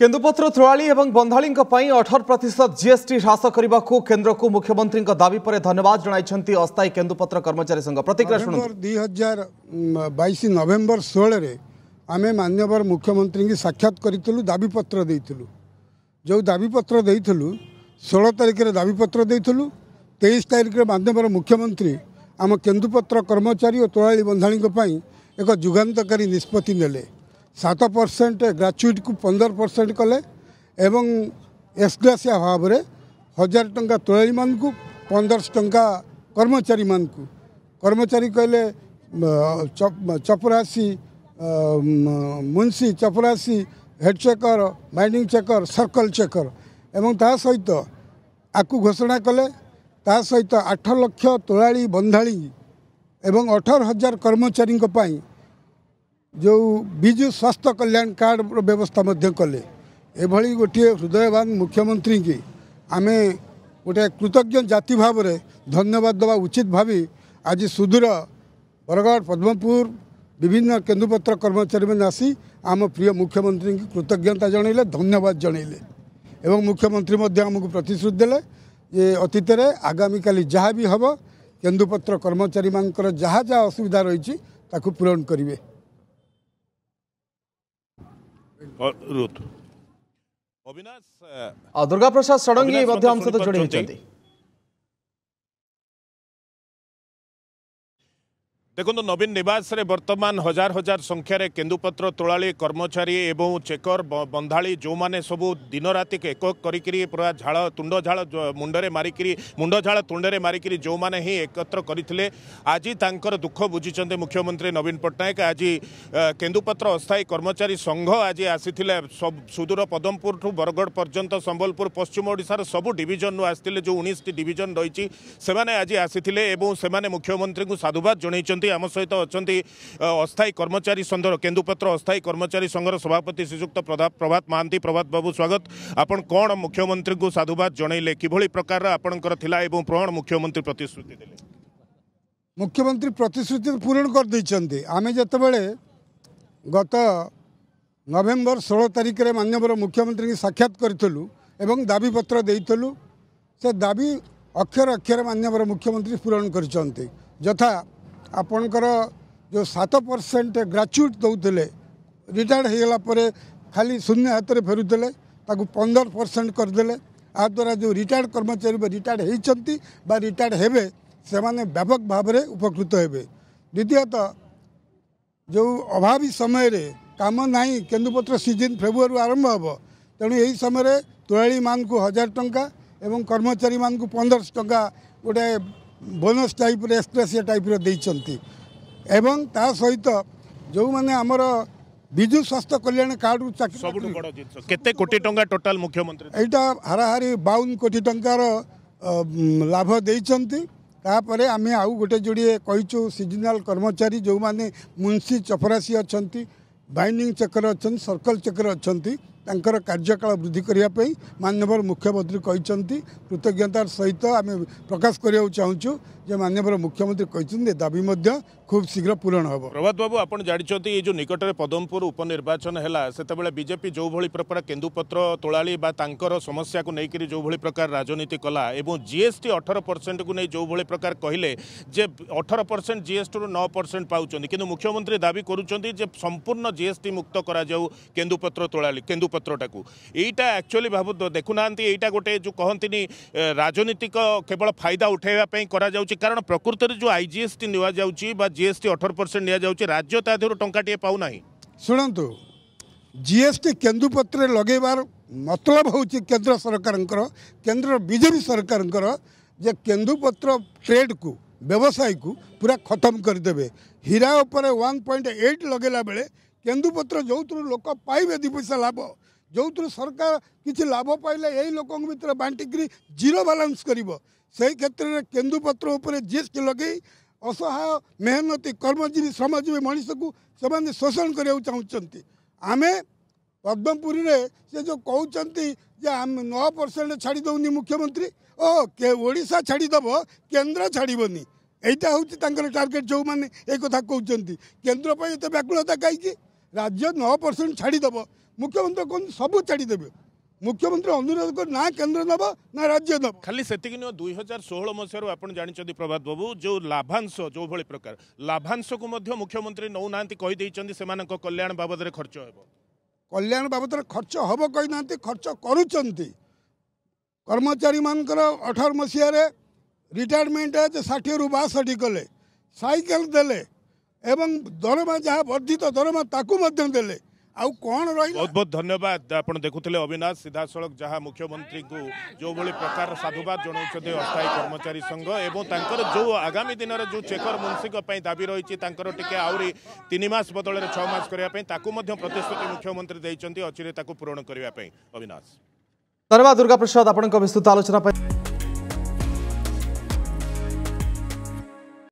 କେନ୍ଦୁପତ୍ର ତୋଳାଳି ଏବଂ ବନ୍ଧାଳୀଙ୍କ ପାଇଁ ଅଠର ପ୍ରତିଶତ ଜିଏସ୍ଟି ହ୍ରାସ କରିବାକୁ କେନ୍ଦ୍ରକୁ ମୁଖ୍ୟମନ୍ତ୍ରୀଙ୍କ ଦାବି ପରେ ଧନ୍ୟବାଦ ଜଣାଇଛନ୍ତି ଅସ୍ଥାୟୀ କେନ୍ଦୁପତ୍ର କର୍ମଚାରୀ ସଂଘ ପ୍ରତିକ୍ରିୟା ଶୁଣନ୍ତୁ ଦୁଇ ହଜାର ବାଇଶ ନଭେମ୍ବର ଷୋହଳରେ ଆମେ ମାନ୍ୟବର ମୁଖ୍ୟମନ୍ତ୍ରୀଙ୍କୁ ସାକ୍ଷାତ କରିଥିଲୁ ଦାବିପତ୍ର ଦେଇଥିଲୁ ଯେଉଁ ଦାବିପତ୍ର ଦେଇଥିଲୁ ଷୋହଳ ତାରିଖରେ ଦାବିପତ୍ର ଦେଇଥିଲୁ ତେଇଶ ତାରିଖରେ ମାନ୍ୟବର ମୁଖ୍ୟମନ୍ତ୍ରୀ ଆମ କେନ୍ଦୁପତ୍ର କର୍ମଚାରୀ ଓ ତୋଳାଳି ବନ୍ଧାଳୀଙ୍କ ପାଇଁ ଏକ ଯୁଗାନ୍ତକାରୀ ନିଷ୍ପତ୍ତି ନେଲେ ସାତ ପରସେଣ୍ଟ ଗ୍ରାଚୁଇଟିକୁ ପନ୍ଦର ପରସେଣ୍ଟ କଲେ ଏବଂ ଏକ୍ସଗ୍ରାସିଆ ଭାବରେ ହଜାର ଟଙ୍କା ତୋଳାଳିମାନଙ୍କୁ ପନ୍ଦରଶହ ଟଙ୍କା କର୍ମଚାରୀମାନଙ୍କୁ କର୍ମଚାରୀ କହିଲେ ଚପରାସି ମୁନ୍ସି ଚପରାସି ହେଡ଼ ଚେକର ମାଇଣ୍ଡିଂ ଚେକର ସର୍କଲ ଚେକର ଏବଂ ତା ସହିତ ଆକୁ ଘୋଷଣା କଲେ ତା ସହିତ ଆଠ ଲକ୍ଷ ତୋଳାଳି ବନ୍ଧାଳି ଏବଂ ଅଠର ହଜାର କର୍ମଚାରୀଙ୍କ ପାଇଁ ଯେଉଁ ବିଜୁ ସ୍ୱାସ୍ଥ୍ୟ କଲ୍ୟାଣ କାର୍ଡ଼ର ବ୍ୟବସ୍ଥା ମଧ୍ୟ କଲେ ଏଭଳି ଗୋଟିଏ ହୃଦୟବାନ ମୁଖ୍ୟମନ୍ତ୍ରୀଙ୍କୁ ଆମେ ଗୋଟେ କୃତଜ୍ଞ ଜାତି ଭାବରେ ଧନ୍ୟବାଦ ଦେବା ଉଚିତ ଭାବି ଆଜି ସୁଦୂର ବରଗଡ଼ ପଦ୍ମପୁର ବିଭିନ୍ନ କେନ୍ଦୁପତ୍ର କର୍ମଚାରୀମାନେ ଆସି ଆମ ପ୍ରିୟ ମୁଖ୍ୟମନ୍ତ୍ରୀଙ୍କୁ କୃତଜ୍ଞତା ଜଣାଇଲେ ଧନ୍ୟବାଦ ଜଣାଇଲେ ଏବଂ ମୁଖ୍ୟମନ୍ତ୍ରୀ ମଧ୍ୟ ଆମକୁ ପ୍ରତିଶ୍ରୁତି ଦେଲେ ଯେ ଅତୀତରେ ଆଗାମୀକାଲି ଯାହା ବି ହେବ କେନ୍ଦୁପତ୍ର କର୍ମଚାରୀମାନଙ୍କର ଯାହା ଯାହା ଅସୁବିଧା ରହିଛି ତାକୁ ପୂରଣ କରିବେ ଦୁର୍ଗାପ୍ରସାଦ ଷଡ଼ଙ୍ଗୀ ମଧ୍ୟ ଆମ ସହିତ ଯୋଡ଼ି ହୋଇଛନ୍ତି ଦେଖନ୍ତୁ ନବୀନ ନିବାସରେ ବର୍ତ୍ତମାନ ହଜାର ହଜାର ସଂଖ୍ୟାରେ କେନ୍ଦୁପତ୍ର ତୋଳାଳି କର୍ମଚାରୀ ଏବଂ ଚେକର ବନ୍ଧାଳି ଯେଉଁମାନେ ସବୁ ଦିନରାତିକୁ ଏକକ କରିକିରି ପୁରା ଝାଳ ତୁଣ୍ଡ ଝାଳ ମୁଣ୍ଡରେ ମାରିକିରି ମୁଣ୍ଡ ଝାଳ ତୁଣ୍ଡରେ ମାରିକିରି ଯେଉଁମାନେ ହିଁ ଏକତ୍ର କରିଥିଲେ ଆଜି ତାଙ୍କର ଦୁଃଖ ବୁଝିଛନ୍ତି ମୁଖ୍ୟମନ୍ତ୍ରୀ ନବୀନ ପଟ୍ଟନାୟକ ଆଜି କେନ୍ଦୁପତ୍ର ଅସ୍ଥାୟୀ କର୍ମଚାରୀ ସଂଘ ଆଜି ଆସିଥିଲେ ସୁଦୂର ପଦମପୁରଠୁ ବରଗଡ଼ ପର୍ଯ୍ୟନ୍ତ ସମ୍ବଲପୁର ପଶ୍ଚିମ ଓଡ଼ିଶାର ସବୁ ଡିଭିଜନରୁ ଆସିଥିଲେ ଯେଉଁ ଉଣେଇଶଟି ଡିଭିଜନ ରହିଛି ସେମାନେ ଆଜି ଆସିଥିଲେ ଏବଂ ସେମାନେ ମୁଖ୍ୟମନ୍ତ୍ରୀଙ୍କୁ ସାଧୁବାଦ ଜଣାଇଛନ୍ତି ଅଛନ୍ତି ଆମ ସହିତ ଅଛନ୍ତି ଅସ୍ଥାୟୀ କର୍ମଚାରୀ ସଂଘର କେନ୍ଦୁପତ୍ର ଅସ୍ଥାୟୀ କର୍ମଚାରୀ ସଂଘର ସଭାପତି ଶ୍ରୀଯୁକ୍ତ ପ୍ରଭାତ ମହାନ୍ତି ପ୍ରଭାତ ବାବୁ ସ୍ୱାଗତ ଆପଣ କ'ଣ ମୁଖ୍ୟମନ୍ତ୍ରୀଙ୍କୁ ସାଧୁବାଦ ଜଣାଇଲେ କିଭଳି ପ୍ରକାରର ଆପଣଙ୍କର ଥିଲା ଏବଂ କ'ଣ ମୁଖ୍ୟମନ୍ତ୍ରୀ ପ୍ରତିଶ୍ରୁତି ଦେଲେ ମୁଖ୍ୟମନ୍ତ୍ରୀ ପ୍ରତିଶ୍ରୁତି ପୂରଣ କରିଦେଇଛନ୍ତି ଆମେ ଯେତେବେଳେ ଗତ ନଭେମ୍ବର ଷୋହଳ ତାରିଖରେ ମାନ୍ୟବର ମୁଖ୍ୟମନ୍ତ୍ରୀଙ୍କୁ ସାକ୍ଷାତ କରିଥିଲୁ ଏବଂ ଦାବିପତ୍ର ଦେଇଥିଲୁ ସେ ଦାବି ଅକ୍ଷର ଅକ୍ଷରେ ମାନ୍ୟବର ମୁଖ୍ୟମନ୍ତ୍ରୀ ପୂରଣ କରିଛନ୍ତି ଯଥା ଆପଣଙ୍କର ଯେଉଁ ସାତ ପରସେଣ୍ଟ ଗ୍ରାଚୁଇଟ୍ ଦେଉଥିଲେ ରିଟାର୍ଡ଼ ହୋଇଗଲା ପରେ ଖାଲି ଶୂନ୍ୟ ହାତରେ ଫେରୁଥିଲେ ତାକୁ ପନ୍ଦର ପରସେଣ୍ଟ କରିଦେଲେ ଏହାଦ୍ୱାରା ଯେଉଁ ରିଟାର୍ଡ଼ କର୍ମଚାରୀ ରିଟାର୍ଡ଼ ହୋଇଛନ୍ତି ବା ରିଟାର୍ଡ଼ ହେବେ ସେମାନେ ବ୍ୟାପକ ଭାବରେ ଉପକୃତ ହେବେ ଦ୍ୱିତୀୟତଃ ଯେଉଁ ଅଭାବୀ ସମୟରେ କାମ ନାହିଁ କେନ୍ଦୁପତ୍ର ସିଜିନ୍ ଫେବୃଆରୀରୁ ଆରମ୍ଭ ହେବ ତେଣୁ ଏହି ସମୟରେ ତୋଳାଳୀମାନଙ୍କୁ ହଜାର ଟଙ୍କା ଏବଂ କର୍ମଚାରୀମାନଙ୍କୁ ପନ୍ଦରଶହ ଟଙ୍କା ଗୋଟିଏ ବୋନସ୍ ଟାଇପ୍ର ଏକ୍ସପ୍ରେସିଆ ଟାଇପ୍ର ଦେଇଛନ୍ତି ଏବଂ ତା ସହିତ ଯେଉଁମାନେ ଆମର ବିଜୁ ସ୍ୱାସ୍ଥ୍ୟ କଲ୍ୟାଣ କାର୍ଡରୁ ଚାକିରି କେତେ କୋଟି ଟଙ୍କା ଟୋଟାଲ ମୁଖ୍ୟମନ୍ତ୍ରୀ ଏଇଟା ହାରାହାରି ବାଉନ କୋଟି ଟଙ୍କାର ଲାଭ ଦେଇଛନ୍ତି ତାପରେ ଆମେ ଆଉ ଗୋଟେ ଯୋଡ଼ିଏ କହିଛୁ ସିଜନାଲ କର୍ମଚାରୀ ଯେଉଁମାନେ ମୁନ୍ସି ଚପରାସି ଅଛନ୍ତି ବାଇଣ୍ଡିଂ ଚକ୍ର ଅଛନ୍ତି ସର୍କଲ ଚକ୍ର ଅଛନ୍ତି ତାଙ୍କର କାର୍ଯ୍ୟକାଳ ବୃଦ୍ଧି କରିବା ପାଇଁ ମାନ୍ୟବର ମୁଖ୍ୟମନ୍ତ୍ରୀ କହିଛନ୍ତି କୃତଜ୍ଞତାର ସହିତ ଆମେ ପ୍ରକାଶ କରିବାକୁ ଚାହୁଁଛୁ ଯେ ମାନ୍ୟବର ମୁଖ୍ୟମନ୍ତ୍ରୀ କହିଛନ୍ତି ଦାବି ମଧ୍ୟ ଖୁବ୍ ଶୀଘ୍ର ପୂରଣ ହେବ ପ୍ରଭାତ ବାବୁ ଆପଣ ଜାଣିଛନ୍ତି ଏଇ ଯେଉଁ ନିକଟରେ ପଦମପୁର ଉପନିର୍ବାଚନ ହେଲା ସେତେବେଳେ ବିଜେପି ଯେଉଁଭଳି ପ୍ରକାର କେନ୍ଦୁପତ୍ର ତୋଳାଳି ବା ତାଙ୍କର ସମସ୍ୟାକୁ ନେଇକରି ଯେଉଁଭଳି ପ୍ରକାର ରାଜନୀତି କଲା ଏବଂ ଜିଏସ୍ଟି ଅଠର ପରସେଣ୍ଟକୁ ନେଇ ଯେଉଁଭଳି ପ୍ରକାର କହିଲେ ଯେ ଅଠର ପରସେଣ୍ଟ ଜିଏସ୍ଟିରୁ ନଅ ପରସେଣ୍ଟ ପାଉଛନ୍ତି କିନ୍ତୁ ମୁଖ୍ୟମନ୍ତ୍ରୀ ଦାବି କରୁଛନ୍ତି ଯେ ସମ୍ପୂର୍ଣ୍ଣ ଜିଏସ୍ଟି ମୁକ୍ତ କରାଯାଉ କେନ୍ଦୁପତ୍ର ତୋଳାଳି କେନ୍ଦୁ पत्रटा ଏଇଟା ଆକ୍ଚୁଆଲି ଭାବୁ ଦେଖୁନାହାନ୍ତି ଏଇଟା ଗୋଟେ ଯେଉଁ କହନ୍ତିନି ରାଜନୀତିକ କେବଳ ଫାଇଦା ଉଠାଇବା ପାଇଁ କରାଯାଉଛି କାରଣ ପ୍ରକୃତରେ ଯେଉଁ ଆଇ ଜି ଏସ୍ ଟି ନିଆଯାଉଛି ବା ଜି ଏସ୍ ଟି ଅଠର ପରସେଣ୍ଟ ନିଆଯାଉଛି ରାଜ୍ୟ ତା ଦେହରୁ ଟଙ୍କାଟିଏ ପାଉନାହିଁ ଶୁଣନ୍ତୁ ଜି ଏସ୍ ଟି କେନ୍ଦୁପତ୍ରରେ ଲଗାଇବାର ମତଲବ ହେଉଛି କେନ୍ଦ୍ର ସରକାରଙ୍କର କେନ୍ଦ୍ର ବିଜେପି ସରକାରଙ୍କର ଯେ କେନ୍ଦୁପତ୍ର ଟ୍ରେଡ଼କୁ ବ୍ୟବସାୟକୁ ପୁରା ଖତମ କରିଦେବେ ହୀରା ଉପରେ ୱାନ୍ ପଏଣ୍ଟ ଏଇଟ୍ ଲଗାଇଲା ବେଳେ କେନ୍ଦୁପତ୍ର ଯେଉଁଥିରୁ ଲୋକ ପାଇବେ ଦୁଇ ପଇସା ଲାଭ ଯେଉଁଥିରୁ ସରକାର କିଛି ଲାଭ ପାଇଲେ ଏଇ ଲୋକଙ୍କ ଭିତରେ ବାଣ୍ଟିକିରି ଜିରୋ ବାଲାନ୍ସ କରିବ ସେହି କ୍ଷେତ୍ରରେ କେନ୍ଦୁପତ୍ର ଉପରେ ଜି ଏସ୍ ଟି ଲଗାଇ ଅସହାୟ ମେହନତୀ କର୍ମଜୀବୀ ଶ୍ରମଜୀବୀ ମଣିଷକୁ ସେମାନେ ଶୋଷଣ କରିବାକୁ ଚାହୁଁଛନ୍ତି ଆମେ ପଦ୍ମପୁରୀରେ ସେ ଯେଉଁ କହୁଛନ୍ତି ଯେ ଆମେ ନଅ ପରସେଣ୍ଟ ଛାଡ଼ିଦେଉନି ମୁଖ୍ୟମନ୍ତ୍ରୀ ଓ ଓଡ଼ିଶା ଛାଡ଼ିଦେବ କେନ୍ଦ୍ର ଛାଡ଼ିବନି ଏଇଟା ହେଉଛି ତାଙ୍କର ଟାର୍ଗେଟ୍ ଯେଉଁମାନେ ଏ କଥା କହୁଛନ୍ତି କେନ୍ଦ୍ର ପାଇଁ ଏତେ ବ୍ୟାକୁଳତା କାହିଁକି ରାଜ୍ୟ ନଅ ପରସେଣ୍ଟ ଛାଡ଼ିଦେବ ମୁଖ୍ୟମନ୍ତ୍ରୀ କୁହନ୍ତୁ ସବୁ ଛାଡ଼ିଦେବେ ମୁଖ୍ୟମନ୍ତ୍ରୀ ଅନୁରୋଧ କରି ନା କେନ୍ଦ୍ର ନେବ ନା ରାଜ୍ୟ ନେବ ଖାଲି ସେତିକି ନୁହଁ ଦୁଇ ହଜାର ଷୋହଳ ମସିହାରୁ ଆପଣ ଜାଣିଛନ୍ତି ପ୍ରଭାତ ବାବୁ ଯେଉଁ ଲାଭାଂଶ ଯେଉଁଭଳି ପ୍ରକାର ଲାଭାଂଶକୁ ମଧ୍ୟ ମୁଖ୍ୟମନ୍ତ୍ରୀ ନେଉନାହାନ୍ତି କହିଦେଇଛନ୍ତି ସେମାନଙ୍କ କଲ୍ୟାଣ ବାବଦରେ ଖର୍ଚ୍ଚ ହେବ କଲ୍ୟାଣ ବାବଦରେ ଖର୍ଚ୍ଚ ହେବ କହିନାହାନ୍ତି ଖର୍ଚ୍ଚ କରୁଛନ୍ତି କର୍ମଚାରୀମାନଙ୍କର ଅଠର ମସିହାରେ ରିଟାୟାରମେଣ୍ଟ ଏଜ୍ ଷାଠିଏରୁ ବାଷଠି କଲେ ସାଇକେଲ ଦେଲେ ଏବଂ ଦରମା ଯାହା ବର୍ଦ୍ଧିତ ଦରମା ତାକୁ ମଧ୍ୟ ଦେଲେ ଆଉ କ'ଣ ରହିଲା ବହୁତ ବହୁତ ଧନ୍ୟବାଦ ଆପଣ ଦେଖୁଥିଲେ ଅବିନାଶ ସିଧାସଳଖ ଯାହା ମୁଖ୍ୟମନ୍ତ୍ରୀଙ୍କୁ ଯେଉଁଭଳି ପ୍ରକାର ସାଧୁବାଦ ଜଣାଉଛନ୍ତି ଅସ୍ଥାୟୀ କର୍ମଚାରୀ ସଂଘ ଏବଂ ତାଙ୍କର ଯେଉଁ ଆଗାମୀ ଦିନରେ ଯେଉଁ ଚେକର ମୁନ୍ସିଙ୍କ ପାଇଁ ଦାବି ରହିଛି ତାଙ୍କର ଟିକେ ଆହୁରି ତିନି ମାସ ବଦଳରେ ଛଅ ମାସ କରିବା ପାଇଁ ତାକୁ ମଧ୍ୟ ପ୍ରତିଶ୍ରୁତି ମୁଖ୍ୟମନ୍ତ୍ରୀ ଦେଇଛନ୍ତି ଅଚିରେ ତାକୁ ପୂରଣ କରିବା ପାଇଁ ଅବିନାଶ ଧନ୍ୟବାଦ ଦୁର୍ଗା ପ୍ରସାଦ ଆପଣଙ୍କ ବିସ୍ତୃତ ଆଲୋଚନା ପାଇଁ